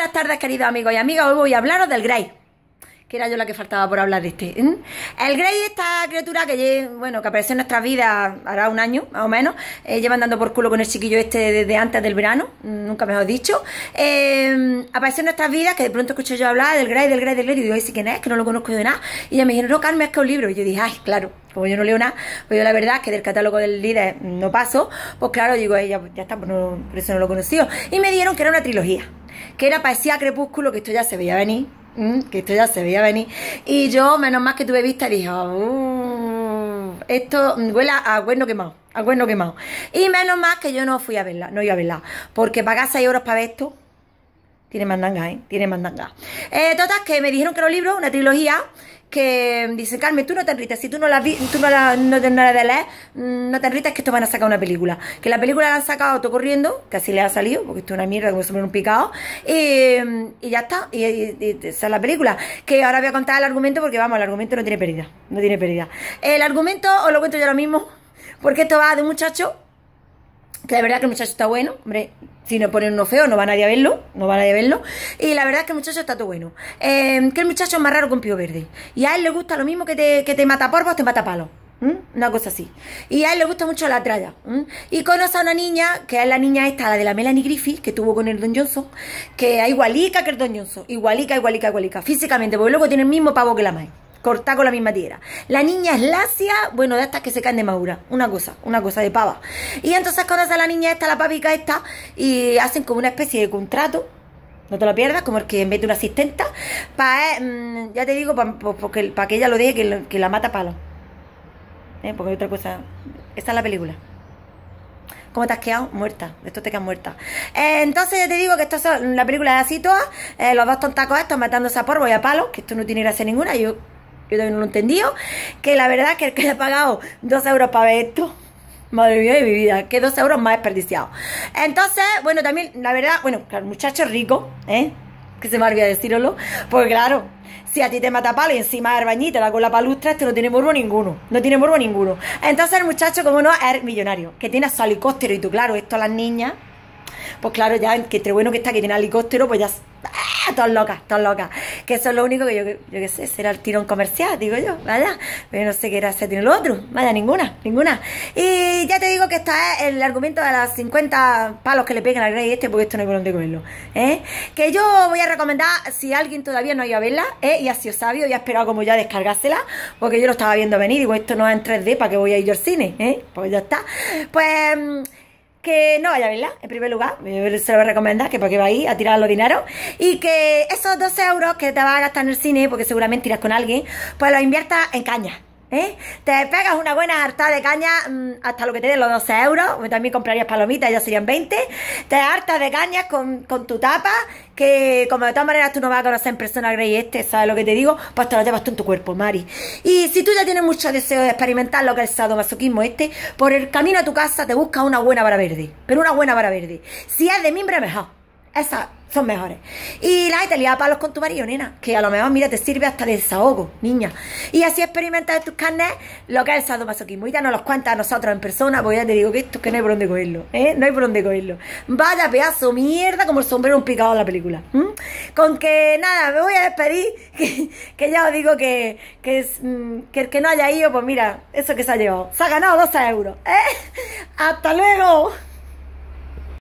buenas tardes, queridos amigos y amigas. Hoy voy a hablaros del Grey. Que era yo la que faltaba por hablar de este. ¿eh? El Grey, esta criatura que, bueno, que apareció en nuestras vidas hará un año, más o menos. Eh, lleva andando por culo con el chiquillo este desde antes del verano, mm, nunca me mejor dicho. Eh, apareció en nuestras vidas, que de pronto escuché yo hablar del Grey, del Grey, del Grey. Y digo, ¿y quién es? Que no lo conozco de nada. Y ella me dijeron, no, Carmen, es que es un libro. Y yo dije, ay, claro, como yo no leo nada, pues yo la verdad que del catálogo del líder no paso. Pues claro, digo, ella, ya está, pues por eso no lo conocido Y me dieron que era una trilogía que era parecía crepúsculo, que esto ya se veía venir, que esto ya se veía venir. Y yo, menos más que tuve vista, dije, uh, esto huele a bueno quemado, a bueno quemado. Y menos más que yo no fui a verla, no iba a verla, porque pagar 6 euros para ver esto, tiene mandanga, ¿eh? Tiene mandanga. Eh, que me dijeron que un libro, una trilogía, que dice, Carmen, tú no te enritas si tú no la, vi, tú no la, no, te, no la eh, no te que esto van a sacar una película. Que la película la han sacado todo corriendo, que así le ha salido, porque esto es una mierda, como sobre un picado, y, ya está, y, sale la película. Que ahora voy a contar el argumento, porque vamos, el argumento no tiene pérdida, no tiene pérdida. El argumento os lo cuento yo ahora mismo, porque esto va de un muchacho, que de verdad que el muchacho está bueno, hombre, si no ponen uno feo, no va nadie a verlo, no va nadie a verlo. Y la verdad es que el muchacho está todo bueno. Em, que el muchacho es más raro con un pío verde. Y a él le gusta lo mismo que te, que te mata te mata palo. Una cosa así. Y a él le gusta mucho la tralla. Y conoce a una niña, que es la niña esta, la de la Melanie Griffith, que tuvo con el Don Johnson, que es igualica que el Don Johnson. Igualica, igualica, igualica. Físicamente, porque luego tiene el mismo pavo que la madre cortada con la misma tierra. La niña es lacia, bueno, de estas que se caen de madura, una cosa, una cosa de pava. Y entonces conoce a la niña esta, la papica esta, y hacen como una especie de contrato, no te lo pierdas, como el que en vez una asistenta, para, eh, mm, ya te digo, para que ella lo diga... que, la mata a palo. Eh, porque hay otra cosa, esa es la película. ¿Cómo te has quedado? Muerta. esto te quedan muerta. Eh, entonces ya te digo que esto es la película de así toda. los dos tontacos estos matándose a porvo y a palo, que esto no tiene gracia ninguna. Yo yo también no lo entendido, que la verdad que el que le ha pagado dos euros para ver esto, madre mía de mi vida, que dos euros más desperdiciados. Entonces, bueno, también, la verdad, bueno, el muchacho rico, ¿eh? que se me olvida decirlo, pues claro, si a ti te mata palo encima de bañita la la palustra, este no tiene morbo ninguno, no tiene morbo ninguno. Entonces el muchacho, como no, es millonario, que tiene su helicóptero y tú, claro, esto a las niñas, pues claro, ya que entre bueno que está que tiene helicóptero, pues ya ¡ah! Todas locas, todas locas. Que eso es lo único que yo, yo qué sé, será el tirón comercial, digo yo, ¿verdad? Pero no sé qué era ese tirón. Lo otro, vaya, ninguna, ninguna. Y ya te digo que está es eh, el argumento de las 50 palos que le pegan al Grey este, porque esto no hay por dónde comerlo. ¿eh? Que yo voy a recomendar, si alguien todavía no ha ido a verla, ¿eh? y ha sido sabio y ha esperado como ya descargársela, porque yo lo estaba viendo venir, digo, esto no es en 3D, ¿para que voy a ir yo al cine? ¿eh? Pues ya está. Pues mm, que no vaya a verla, en primer lugar, se lo voy recomendar, que porque va ahí a tirar los dineros, y que esos 12 euros que te vas a gastar en el cine, porque seguramente irás con alguien, pues los inviertas en caña. ¿Eh? Te pegas una buena harta de caña mm, hasta lo que te los 12 euros, también comprarías palomitas, ya serían 20, te harta de caña con, con tu tapa que como de todas maneras tú no vas a conocer en persona a Grey este, ¿sabes lo que te digo? Pues te lo llevas tú en tu cuerpo, Mari. Y si tú ya tienes mucho deseo de experimentar lo que es el sadomasoquismo este, por el camino a tu casa te busca una buena vara verde, pero una buena vara verde. Si es de mimbre, mejor. Esa son mejores. Y la gente para palos con tu marido, nena, que a lo mejor, mira, te sirve hasta de desahogo, niña. Y así experimentas tus carnes lo que es el sadomasoquismo. Y ya nos los cuentas a nosotros en persona, porque ya te digo que esto que no hay por dónde cogerlo, ¿eh? No hay por dónde cogerlo. Vaya pedazo mierda como el sombrero un picado de la película. Con que, nada, me voy a despedir, que, ya os digo que, que, mm, que, el que no haya ido, pues mira, eso que se ha llevado. Se ha ganado 12 euros, ¿eh? ¡Hasta luego!